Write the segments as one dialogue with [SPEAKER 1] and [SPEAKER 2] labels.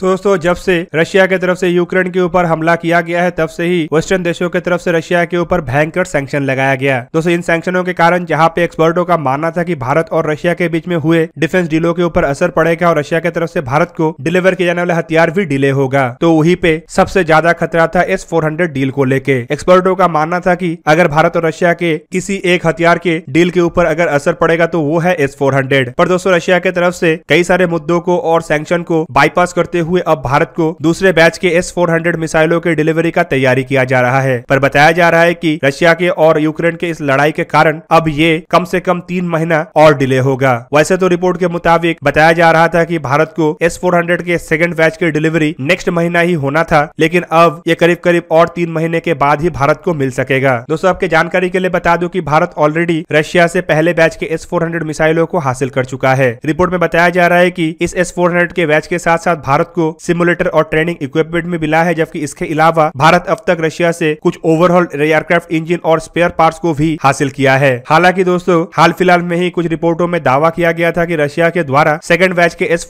[SPEAKER 1] तो दोस्तों जब से रशिया की तरफ से यूक्रेन के ऊपर हमला किया गया है तब से ही वेस्टर्न देशों की तरफ से रशिया के ऊपर भयंकर सैंक्शन लगाया गया दोस्तों इन सैंक्शनों के कारण जहां पे एक्सपर्टों का मानना था कि भारत और रशिया के बीच में हुए डिफेंस डीलों के ऊपर असर पड़ेगा और रशिया की तरफ से भारत को डिलीवर किए जाने वाले हथियार भी डिले होगा तो वही पे सबसे ज्यादा खतरा था एस फोर डील को लेके एक्सपर्टो का मानना था की अगर भारत और रशिया के किसी एक हथियार के डील के ऊपर अगर असर पड़ेगा तो वो है एस फोर पर दोस्तों रशिया की तरफ से कई सारे मुद्दों को और सैंक्शन को बाईपास करते हुए अब भारत को दूसरे बैच के एस फोर मिसाइलों के डिलीवरी का तैयारी किया जा रहा है पर बताया जा रहा है की रशिया के और यूक्रेन के इस लड़ाई के कारण अब ये कम से कम तीन महीना और डिले होगा वैसे तो रिपोर्ट के मुताबिक बताया जा रहा था कि भारत को एस फोर के सेकेंड बैच की डिलीवरी नेक्स्ट महीना ही होना था लेकिन अब ये करीब करीब और तीन महीने के बाद ही भारत को मिल सकेगा दोस्तों आपके जानकारी के लिए बता दूं कि भारत ऑलरेडी रशिया से पहले बैच के एस फोर मिसाइलों को हासिल कर चुका है रिपोर्ट में बताया जा रहा है की इस एस फोर के बैच के साथ साथ भारत को सिमुलेटर और ट्रेनिंग इक्विपमेंट में मिला है जबकि इसके अलावा भारत अब तक रशिया से कुछ ओवरऑल एयरक्राफ्ट इंजन और स्पेयर पार्ट्स को भी हासिल किया है हालांकि दोस्तों हाल फिलहाल में ही कुछ रिपोर्टों में दावा किया गया था की रशिया के द्वारा सेकंड बैच के एस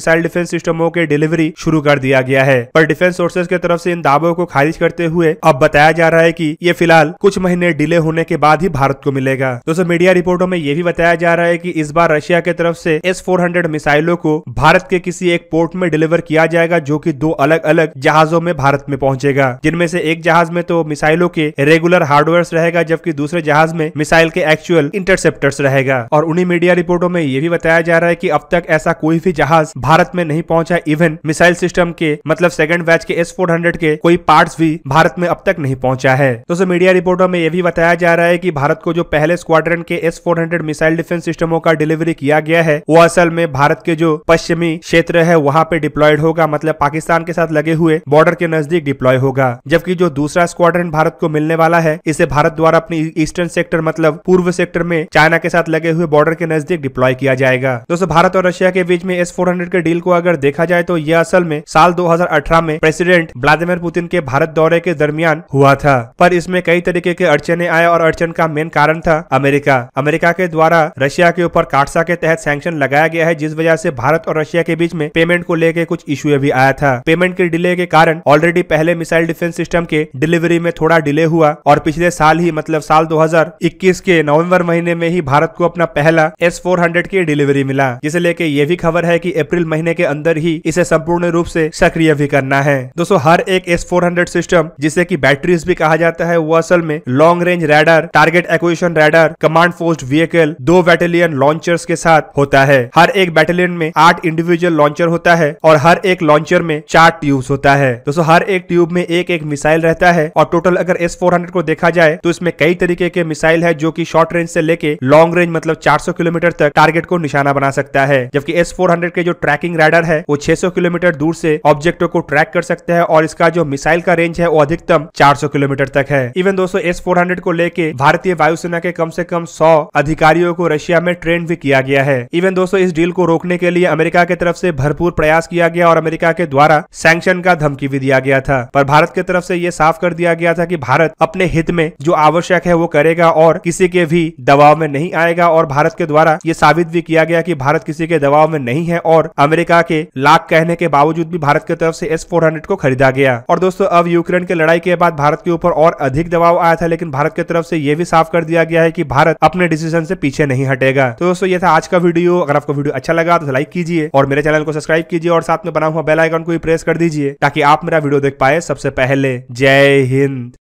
[SPEAKER 1] मिसाइल डिफेंस सिस्टमों के डिलीवरी शुरू कर दिया गया है पर डिफेंस सोर्सेज के तरफ ऐसी इन दावों को खारिज करते हुए अब बताया जा रहा है की ये फिलहाल कुछ महीने डिले होने के बाद ही भारत को मिलेगा दोस्तों मीडिया रिपोर्टों में ये भी बताया जा रहा है की इस बार रशिया के तरफ ऐसी एस मिसाइलों को भारत के किसी एक पोर्ट में डिलीवर किया जाएगा जो कि दो अलग अलग जहाजों में भारत में पहुंचेगा जिनमें से एक जहाज में तो मिसाइलों के रेगुलर हार्डवेयर रहेगा जबकि दूसरे जहाज में मिसाइल के एक्चुअल इंटरसेप्टर्स रहेगा और उन्हीं मीडिया रिपोर्टों में ये भी बताया जा रहा है की अब तक ऐसा कोई भी जहाज भारत में नहीं पहुंचा इवन मिसाइल सिस्टम के मतलब सेकंड बैच के एस के कोई पार्ट भी भारत में अब तक नहीं पहुंचा है दोस्तों मीडिया रिपोर्टों में यह भी बताया जा रहा है की भारत को जो पहले स्क्वाड्रन के एस मिसाइल डिफेंस सिस्टमों का डिलीवरी किया गया है वो असल में भारत के जो पश्चिमी क्षेत्र है वहाँ पे डिप्लॉयड ऑपरेटेड होगा मतलब पाकिस्तान के साथ लगे हुए बॉर्डर के नजदीक डिप्लॉय होगा जबकि जो दूसरा स्क्वाड्रन भारत को मिलने वाला है इसे भारत द्वारा अपने ईस्टर्न सेक्टर मतलब पूर्व सेक्टर में चाइना के साथ लगे हुए बॉर्डर के नजदीक डिप्लॉय किया जाएगा दोस्तों भारत और रशिया के बीच में एस फोर के डील को अगर देखा जाए तो यह असल में साल 2018 में प्रेसिडेंट व्लादिमीर पुतिन के भारत दौरे के दरमियान हुआ था पर इसमें कई तरीके के अड़चने आए और अड़चन का मेन कारण था अमेरिका अमेरिका के द्वारा रशिया के ऊपर काटसा के तहत सैंक्शन लगाया गया है जिस वजह से भारत और रशिया के बीच में पेमेंट को लेकर कुछ इश्यू भी आया था पेमेंट के डिले के कारण ऑलरेडी पहले मिसाइल डिफेंस सिस्टम के डिलीवरी में थोड़ा डिले हुआ और पिछले साल ही मतलब साल 2021 के नवंबर महीने में ही भारत को अपना पहला एस फोर की डिलीवरी मिला जिसे लेके ये भी खबर है की अप्रैल महीने के अंदर ही इसे संपूर्ण रूप ऐसी सक्रिय भी करना है दोस्तों हर एक एस सिस्टम जिसे की बैटरीज भी कहा जाता है वो असल में long range radar target acquisition radar command post vehicle दो बैटेलियन लॉन्चर्स के साथ होता है हर एक बैटेलियन में आठ इंडिविजुअल लॉन्चर होता है और हर एक लॉन्चर में चार ट्यूब होता है दोस्तों हर एक ट्यूब में एक एक मिसाइल रहता है और टोटल अगर एस को देखा जाए तो इसमें कई तरीके के मिसाइल है जो की शॉर्ट रेंज से लेके लॉन्ग रेंज मतलब सौ किलोमीटर तक टारगेट को निशाना बना सकता है जबकि एस के जो ट्रैकिंग राइडर है वो सौ किलोमीटर दूर से ऑब्जेक्टों को ट्रैक कर सकते हैं और इसका जो मिसाइल का रेंज है वो अधिकतम 400 किलोमीटर तक है इवन दोस्तों एस फोर को लेके भारतीय वायुसेना के कम से कम 100 अधिकारियों को रशिया में ट्रेन भी किया गया है इवन दोस्तों इस डील को रोकने के लिए अमेरिका की तरफ से भरपूर प्रयास किया गया और अमेरिका के द्वारा सैंक्शन का धमकी भी दिया गया था पर भारत की तरफ से ये साफ कर दिया गया था कि भारत अपने हित में जो आवश्यक है वो करेगा और किसी के भी दबाव में नहीं आएगा और भारत के द्वारा ये साबित भी किया गया कि भारत किसी के दबाव में नहीं है और अमेरिका के लाख कहने के बावजूद भी भारत की तरफ से एस फोर को खरीदा गया और दोस्तों अब यूक्रेन के लड़ाई के बाद भारत के ऊपर और अधिक दबाव आया था लेकिन भारत की तरफ से ये भी साफ कर दिया गया है कि भारत अपने डिसीजन से पीछे नहीं हटेगा तो दोस्तों ये था आज का वीडियो अगर आपको वीडियो अच्छा लगा तो लाइक कीजिए और मेरे चैनल को सब्सक्राइब कीजिए और साथ में बना हुआ बेल आइकन को भी प्रेस कर दीजिए ताकि आप मेरा वीडियो देख पाए सबसे पहले जय हिंद